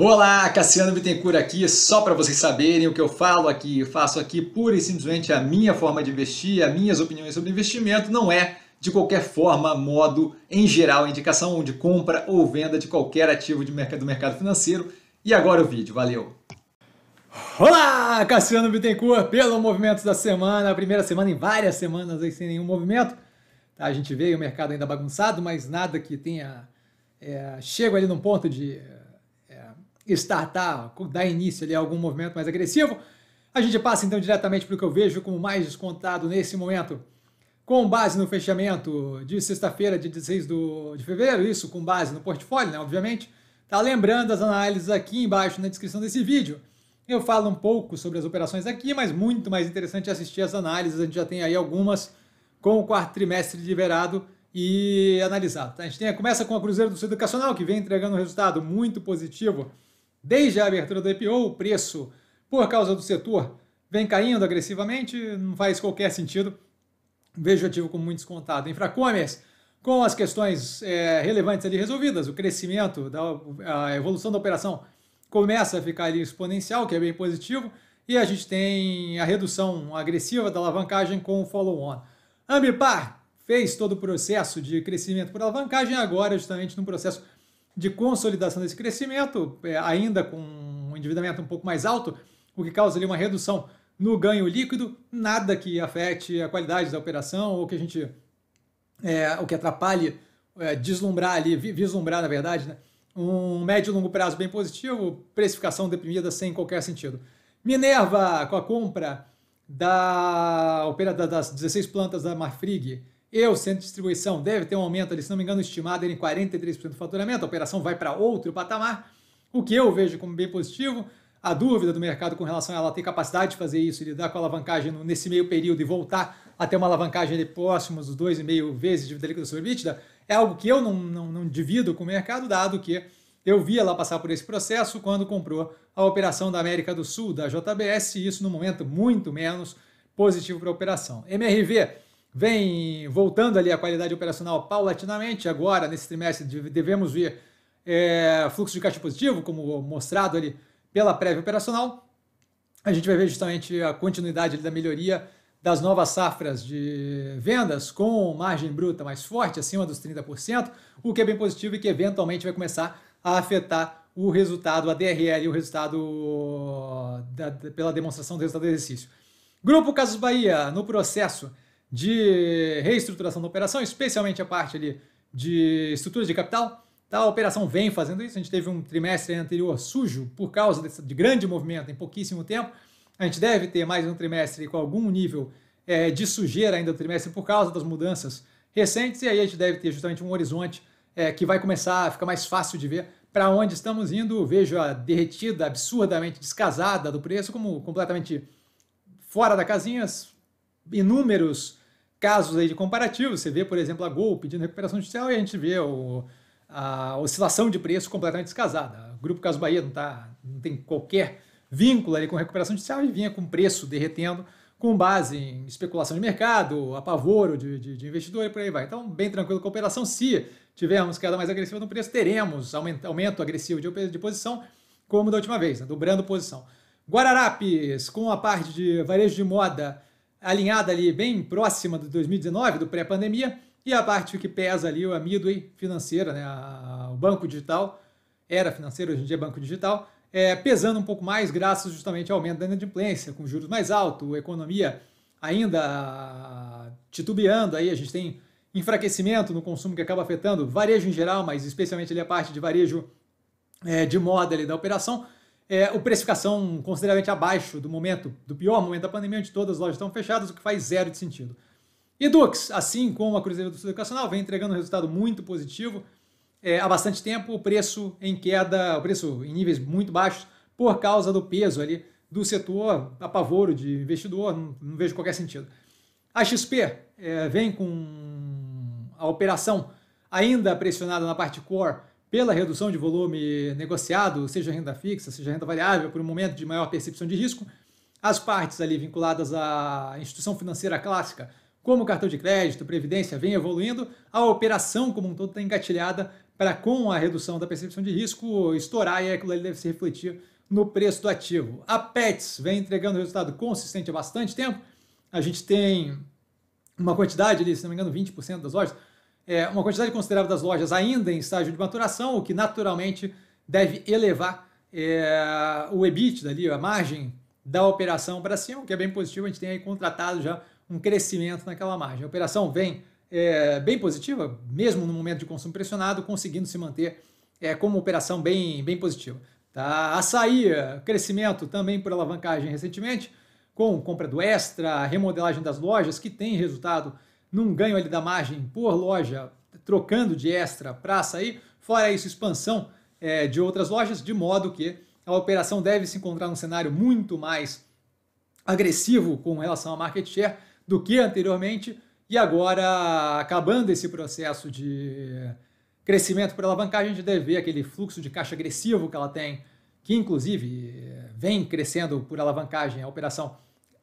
Olá, Cassiano Bittencourt aqui, só para vocês saberem o que eu falo aqui, eu faço aqui pura e simplesmente a minha forma de investir, as minhas opiniões sobre investimento, não é de qualquer forma, modo, em geral, indicação de compra ou venda de qualquer ativo de mercado, do mercado financeiro. E agora o vídeo, valeu! Olá, Cassiano Bittencourt, pelo Movimento da Semana, a primeira semana em várias semanas aí sem nenhum movimento. Tá, a gente veio o mercado ainda bagunçado, mas nada que tenha... É, chego ali num ponto de startar, dar início ali a algum movimento mais agressivo. A gente passa então diretamente para o que eu vejo como mais descontado nesse momento. Com base no fechamento de sexta-feira, de 16 do, de fevereiro, isso com base no portfólio, né, obviamente. Tá lembrando as análises aqui embaixo na descrição desse vídeo. Eu falo um pouco sobre as operações aqui, mas muito mais interessante assistir as análises. A gente já tem aí algumas com o quarto trimestre liberado e analisado. Tá? A gente tem, começa com a Cruzeiro do Sul Educacional, que vem entregando um resultado muito positivo Desde a abertura do IPO, o preço, por causa do setor, vem caindo agressivamente, não faz qualquer sentido. Vejo o ativo como muito descontado. Infracommerce, com as questões é, relevantes ali resolvidas, o crescimento, da, a evolução da operação começa a ficar ali exponencial, que é bem positivo, e a gente tem a redução agressiva da alavancagem com o follow-on. Ambipar fez todo o processo de crescimento por alavancagem, agora justamente no processo de consolidação desse crescimento, é, ainda com um endividamento um pouco mais alto, o que causa ali uma redução no ganho líquido, nada que afete a qualidade da operação ou que a gente é, o que atrapalhe é, deslumbrar ali, vislumbrar na verdade, né? um médio e longo prazo bem positivo, precificação deprimida sem qualquer sentido. Minerva com a compra da, das 16 plantas da Marfrig eu, centro de distribuição, deve ter um aumento ali, se não me engano, estimado em 43% do faturamento. A operação vai para outro patamar, o que eu vejo como bem positivo. A dúvida do mercado com relação a ela ter capacidade de fazer isso e lidar com a alavancagem nesse meio período e voltar a ter uma alavancagem de próximos dos 2,5 vezes de dívida líquida sobre EBITDA é algo que eu não, não, não divido com o mercado, dado que eu vi ela passar por esse processo quando comprou a operação da América do Sul, da JBS, e isso no momento muito menos positivo para a operação. MRV vem voltando ali a qualidade operacional paulatinamente. Agora, nesse trimestre, devemos ver é, fluxo de caixa positivo, como mostrado ali pela prévia operacional. A gente vai ver justamente a continuidade da melhoria das novas safras de vendas com margem bruta mais forte, acima dos 30%, o que é bem positivo e que eventualmente vai começar a afetar o resultado, a DRL, o resultado da, pela demonstração do resultado do exercício. Grupo Casas Bahia, no processo de reestruturação da operação, especialmente a parte ali de estrutura de capital. Tá, a operação vem fazendo isso. A gente teve um trimestre anterior sujo por causa desse, de grande movimento em pouquíssimo tempo. A gente deve ter mais um trimestre com algum nível é, de sujeira ainda do trimestre por causa das mudanças recentes. E aí a gente deve ter justamente um horizonte é, que vai começar a ficar mais fácil de ver para onde estamos indo. Vejo a derretida, absurdamente descasada do preço como completamente fora da casinha, inúmeros casos aí de comparativos Você vê, por exemplo, a Gol pedindo recuperação judicial e a gente vê o, a oscilação de preço completamente descasada. O Grupo Caso Bahia não, tá, não tem qualquer vínculo ali com recuperação judicial e vinha com preço derretendo com base em especulação de mercado, apavoro de, de, de investidor e por aí vai. Então, bem tranquilo com a operação. Se tivermos queda mais agressiva no preço, teremos aumento, aumento agressivo de, de posição, como da última vez, né? dobrando posição. Guararapes, com a parte de varejo de moda alinhada ali bem próxima de 2019, do pré-pandemia, e a parte que pesa ali, a Midway financeira, né, a, o banco digital, era financeiro, hoje em dia é banco digital, é, pesando um pouco mais graças justamente ao aumento da inadimplência, com juros mais altos, economia ainda ah, titubeando, aí a gente tem enfraquecimento no consumo que acaba afetando varejo em geral, mas especialmente ali a parte de varejo é, de moda ali da operação, é, o precificação consideravelmente abaixo do momento, do pior momento da pandemia, onde todas as lojas estão fechadas, o que faz zero de sentido. Edux, assim como a Cruzeiro do Sul Educacional, vem entregando um resultado muito positivo é, há bastante tempo, o preço em queda, o preço em níveis muito baixos, por causa do peso ali do setor, apavoro de investidor, não, não vejo qualquer sentido. A XP é, vem com a operação ainda pressionada na parte core, pela redução de volume negociado, seja renda fixa, seja renda variável, por um momento de maior percepção de risco, as partes ali vinculadas à instituição financeira clássica, como cartão de crédito, previdência, vem evoluindo, a operação como um todo está engatilhada para, com a redução da percepção de risco, estourar e aquilo ali deve se refletir no preço do ativo. A Pets vem entregando resultado consistente há bastante tempo. A gente tem uma quantidade ali, se não me engano, 20% das ordens é, uma quantidade considerável das lojas ainda em estágio de maturação, o que naturalmente deve elevar é, o EBIT ali, a margem da operação para cima, o que é bem positivo, a gente tem aí contratado já um crescimento naquela margem. A operação vem é, bem positiva, mesmo no momento de consumo pressionado, conseguindo se manter é, como operação bem, bem positiva. Tá? Açaí, crescimento também por alavancagem recentemente, com compra do Extra, remodelagem das lojas, que tem resultado num ganho ali da margem por loja, trocando de extra para sair, fora isso, expansão é, de outras lojas, de modo que a operação deve se encontrar num cenário muito mais agressivo com relação a market share do que anteriormente, e agora, acabando esse processo de crescimento por alavancagem, a gente deve ver aquele fluxo de caixa agressivo que ela tem, que inclusive vem crescendo por alavancagem a operação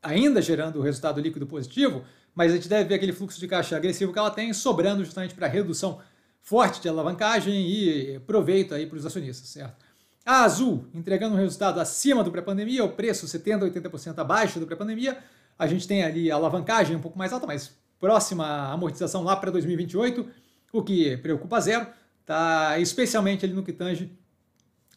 ainda gerando o resultado líquido positivo, mas a gente deve ver aquele fluxo de caixa agressivo que ela tem sobrando justamente para redução forte de alavancagem e proveito aí para os acionistas, certo? A Azul entregando um resultado acima do pré-pandemia, o preço 70, 80% abaixo do pré-pandemia. A gente tem ali a alavancagem um pouco mais alta, mas próxima amortização lá para 2028, o que preocupa zero, tá? especialmente ali no que tange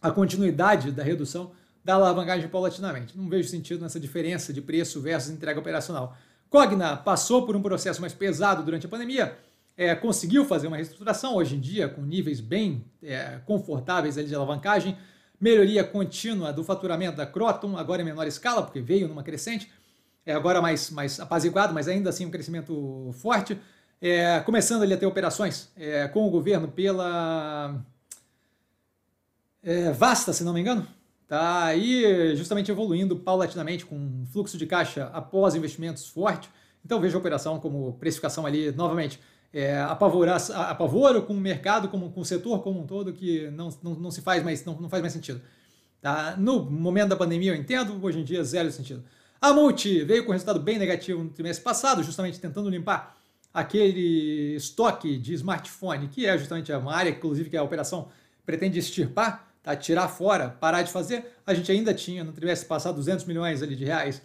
a continuidade da redução da alavancagem paulatinamente. Não vejo sentido nessa diferença de preço versus entrega operacional. Cogna passou por um processo mais pesado durante a pandemia, é, conseguiu fazer uma reestruturação hoje em dia com níveis bem é, confortáveis ali de alavancagem, melhoria contínua do faturamento da Croton, agora em menor escala, porque veio numa crescente, é agora mais, mais apaziguado, mas ainda assim um crescimento forte, é, começando ali a ter operações é, com o governo pela é, Vasta, se não me engano, Tá aí justamente evoluindo paulatinamente com um fluxo de caixa após investimentos forte. Então veja a operação como precificação ali novamente é, apavorar, apavoro com o mercado, como, com o setor como um todo, que não, não, não se faz mais, não, não faz mais sentido. Tá? No momento da pandemia, eu entendo, hoje em dia, zero sentido. A Multi veio com resultado bem negativo no trimestre passado, justamente tentando limpar aquele estoque de smartphone, que é justamente uma área, inclusive, que a operação pretende extirpar tá? tirar fora, parar de fazer, a gente ainda tinha, no trimestre passado, 200 milhões ali de reais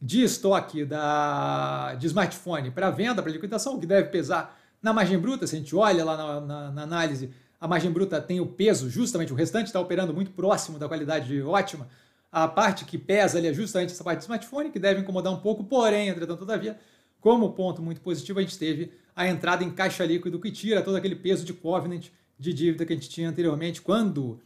de estoque da, de smartphone para venda, para liquidação, o que deve pesar na margem bruta. Se a gente olha lá na, na, na análise, a margem bruta tem o peso, justamente, o restante está operando muito próximo da qualidade ótima. A parte que pesa ali é justamente essa parte de smartphone, que deve incomodar um pouco, porém, entretanto, todavia, como ponto muito positivo, a gente teve a entrada em caixa líquido que tira todo aquele peso de covenant de dívida que a gente tinha anteriormente, quando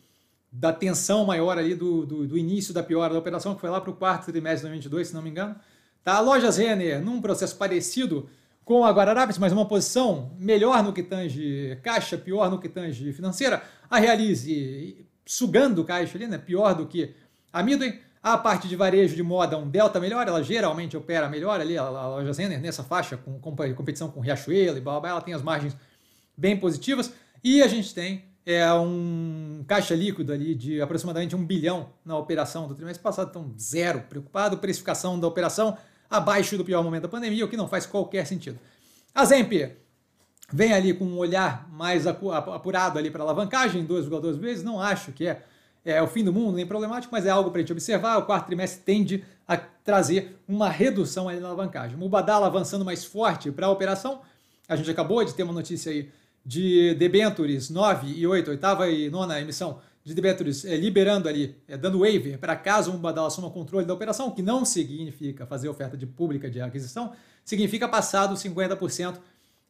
da tensão maior ali do, do, do, início da piora da operação, que foi lá para o quarto trimestre de 2022, se não me engano. Tá? A Lojas Renner, num processo parecido com a Guararapes, mas uma posição melhor no que tange caixa, pior no que tange financeira, a Realize sugando caixa ali, né? pior do que a Midway. A parte de varejo de moda, um delta melhor, ela geralmente opera melhor ali, a, Lojas Renner, nessa faixa, com, com competição com Riachuelo e blá, blá, blá, ela tem as margens bem positivas. E a gente tem é um caixa líquido ali de aproximadamente um bilhão na operação do trimestre passado, então zero preocupado, precificação da operação abaixo do pior momento da pandemia, o que não faz qualquer sentido. A Zemp vem ali com um olhar mais apurado ali para alavancagem, 2,2 vezes, não acho que é, é o fim do mundo nem problemático, mas é algo para a gente observar, o quarto trimestre tende a trazer uma redução ali na alavancagem. O Badala avançando mais forte para a operação, a gente acabou de ter uma notícia aí de debentures 9 e 8, oitava e nona emissão de debentures, é, liberando ali, é, dando waiver para caso uma delas assuma controle da operação, que não significa fazer oferta de pública de aquisição, significa passar dos 50%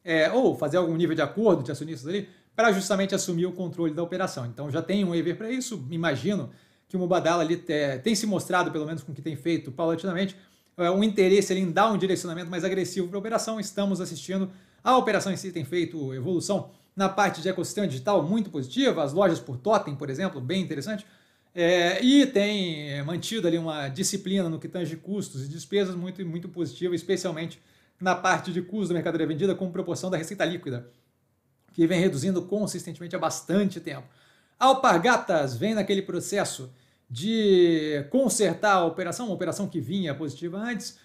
é, ou fazer algum nível de acordo de acionistas ali para justamente assumir o controle da operação. Então já tem um waiver para isso, imagino que o Mubadala ali é, tem se mostrado, pelo menos com o que tem feito paulatinamente, é, um interesse ali em dar um direcionamento mais agressivo para a operação. Estamos assistindo a operação em si tem feito evolução na parte de ecossistema digital muito positiva, as lojas por totem, por exemplo, bem interessante, é, e tem é, mantido ali uma disciplina no que tange custos e despesas muito, muito positiva, especialmente na parte de custo da mercadoria vendida com proporção da receita líquida, que vem reduzindo consistentemente há bastante tempo. a Alpargatas vem naquele processo de consertar a operação, uma operação que vinha positiva antes,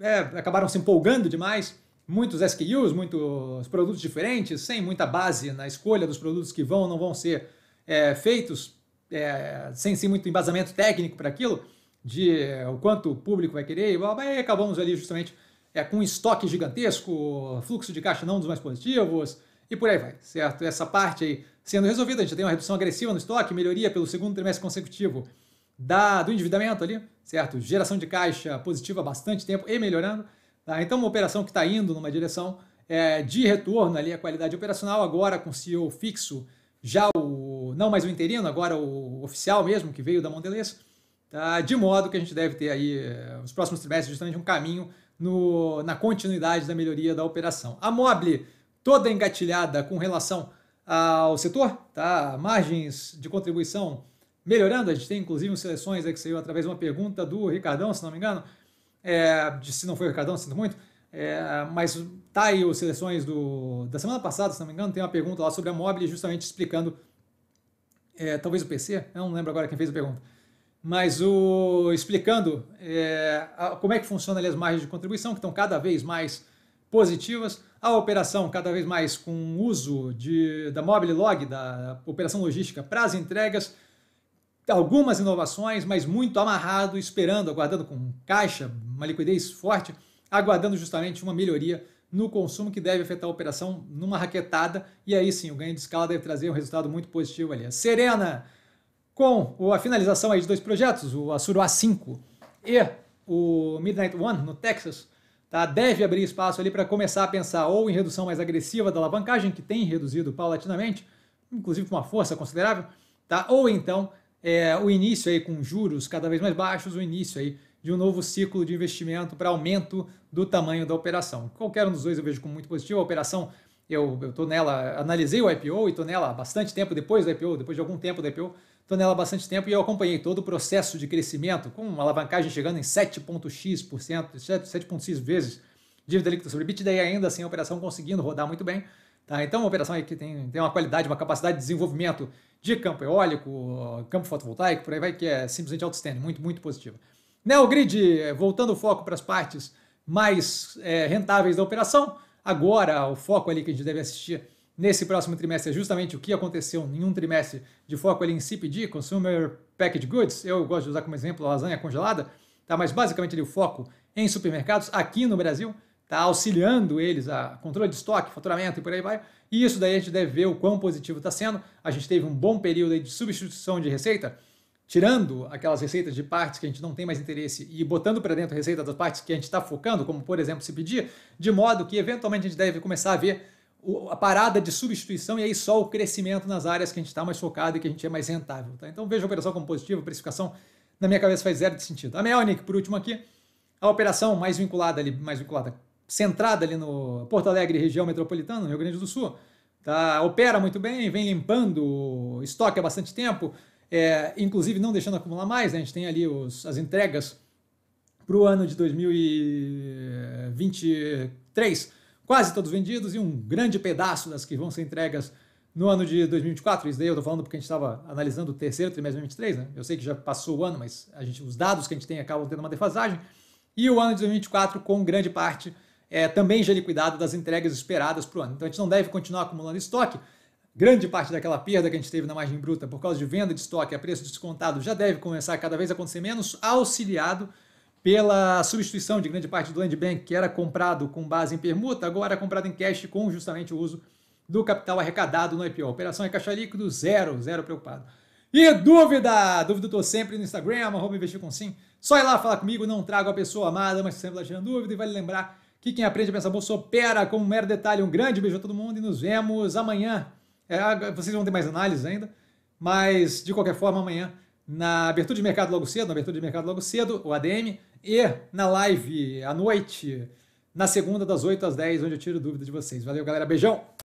é, acabaram se empolgando demais, muitos SKUs, muitos produtos diferentes, sem muita base na escolha dos produtos que vão ou não vão ser é, feitos, é, sem, sem muito embasamento técnico para aquilo, de é, o quanto o público vai querer, e, e acabamos ali justamente é, com um estoque gigantesco, fluxo de caixa não dos mais positivos, e por aí vai, certo? Essa parte aí sendo resolvida, a gente tem uma redução agressiva no estoque, melhoria pelo segundo trimestre consecutivo da, do endividamento ali, certo? Geração de caixa positiva há bastante tempo e melhorando. Tá? Então, uma operação que está indo numa direção é, de retorno ali a qualidade operacional, agora com o CEO fixo, já o, não mais o interino, agora o oficial mesmo, que veio da Mondelez, tá? de modo que a gente deve ter aí, nos eh, próximos trimestres, justamente um caminho no, na continuidade da melhoria da operação. A Mobile toda engatilhada com relação ao setor, tá? margens de contribuição melhorando, a gente tem inclusive seleções que saiu através de uma pergunta do Ricardão, se não me engano, é, de, se não foi o Ricardão, sinto muito. É, mas tá aí as seleções do, da semana passada, se não me engano, tem uma pergunta lá sobre a mobile, justamente explicando. É, talvez o PC, eu não lembro agora quem fez a pergunta. Mas o explicando é, a, como é que funciona ali as margens de contribuição, que estão cada vez mais positivas. A operação cada vez mais com uso de, da mobile log, da operação logística para as entregas, algumas inovações, mas muito amarrado, esperando, aguardando com caixa, uma liquidez forte, aguardando justamente uma melhoria no consumo que deve afetar a operação numa raquetada, e aí sim o ganho de escala deve trazer um resultado muito positivo ali. A Serena, com a finalização aí de dois projetos, o Asuro A5 e o Midnight One no Texas, tá? deve abrir espaço ali para começar a pensar ou em redução mais agressiva da alavancagem, que tem reduzido paulatinamente, inclusive com uma força considerável, tá? ou então é, o início aí com juros cada vez mais baixos, o início aí de um novo ciclo de investimento para aumento do tamanho da operação. Qualquer um dos dois eu vejo como muito positivo. A operação, eu estou nela, analisei o IPO e estou nela bastante tempo depois do IPO, depois de algum tempo do IPO, estou nela bastante tempo e eu acompanhei todo o processo de crescimento, com uma alavancagem chegando em 7,x%, 7,6 vezes dívida líquida sobre bit, daí ainda assim a operação conseguindo rodar muito bem. Tá? Então, uma operação que tem, tem uma qualidade, uma capacidade de desenvolvimento de campo eólico, campo fotovoltaico, por aí vai, que é simplesmente outstanding, muito, muito positiva. Grid, eh, voltando o foco para as partes mais é, rentáveis da operação, agora o foco ali que a gente deve assistir nesse próximo trimestre é justamente o que aconteceu em um trimestre de foco ali em CPD, Consumer Packaged Goods, eu gosto de usar como exemplo a lasanha congelada, tá? mas basicamente ali o foco em supermercados aqui no Brasil, tá auxiliando eles a controle de estoque, faturamento e por aí vai. E isso daí a gente deve ver o quão positivo está sendo. A gente teve um bom período de substituição de receita tirando aquelas receitas de partes que a gente não tem mais interesse e botando para dentro receita das partes que a gente está focando, como por exemplo se pedir, de modo que eventualmente a gente deve começar a ver a parada de substituição e aí só o crescimento nas áreas que a gente está mais focado e que a gente é mais rentável. Tá? Então veja a operação como positiva, precificação na minha cabeça faz zero de sentido. A Melnick, por último aqui, a operação mais vinculada ali, mais vinculada, centrada ali no Porto Alegre, região metropolitana, no Rio Grande do Sul, tá? opera muito bem, vem limpando estoque há bastante tempo, é, inclusive não deixando acumular mais, né? a gente tem ali os, as entregas para o ano de 2023, quase todos vendidos e um grande pedaço das que vão ser entregas no ano de 2024. Isso daí eu estou falando porque a gente estava analisando o terceiro trimestre de 2023, né? eu sei que já passou o ano, mas a gente, os dados que a gente tem acabam tendo uma defasagem, e o ano de 2024 com grande parte é, também já liquidado das entregas esperadas para o ano. Então a gente não deve continuar acumulando estoque, Grande parte daquela perda que a gente teve na margem bruta por causa de venda de estoque a preço descontado já deve começar a cada vez a acontecer menos, auxiliado pela substituição de grande parte do land bank que era comprado com base em permuta, agora é comprado em cash com justamente o uso do capital arrecadado no IPO. Operação é caixa líquido, zero, zero preocupado. E dúvida? Dúvida eu estou sempre no Instagram, arroba investir com sim. Só ir lá falar comigo, não trago a pessoa amada, mas sempre lá tirando dúvida. E vale lembrar que quem aprende a pensar bolsa opera como um mero detalhe. Um grande beijo a todo mundo e nos vemos amanhã é, vocês vão ter mais análises ainda, mas de qualquer forma, amanhã, na abertura de mercado logo cedo, na abertura de mercado logo cedo, o ADM, e na live à noite, na segunda, das 8 às 10, onde eu tiro dúvida de vocês. Valeu, galera. Beijão!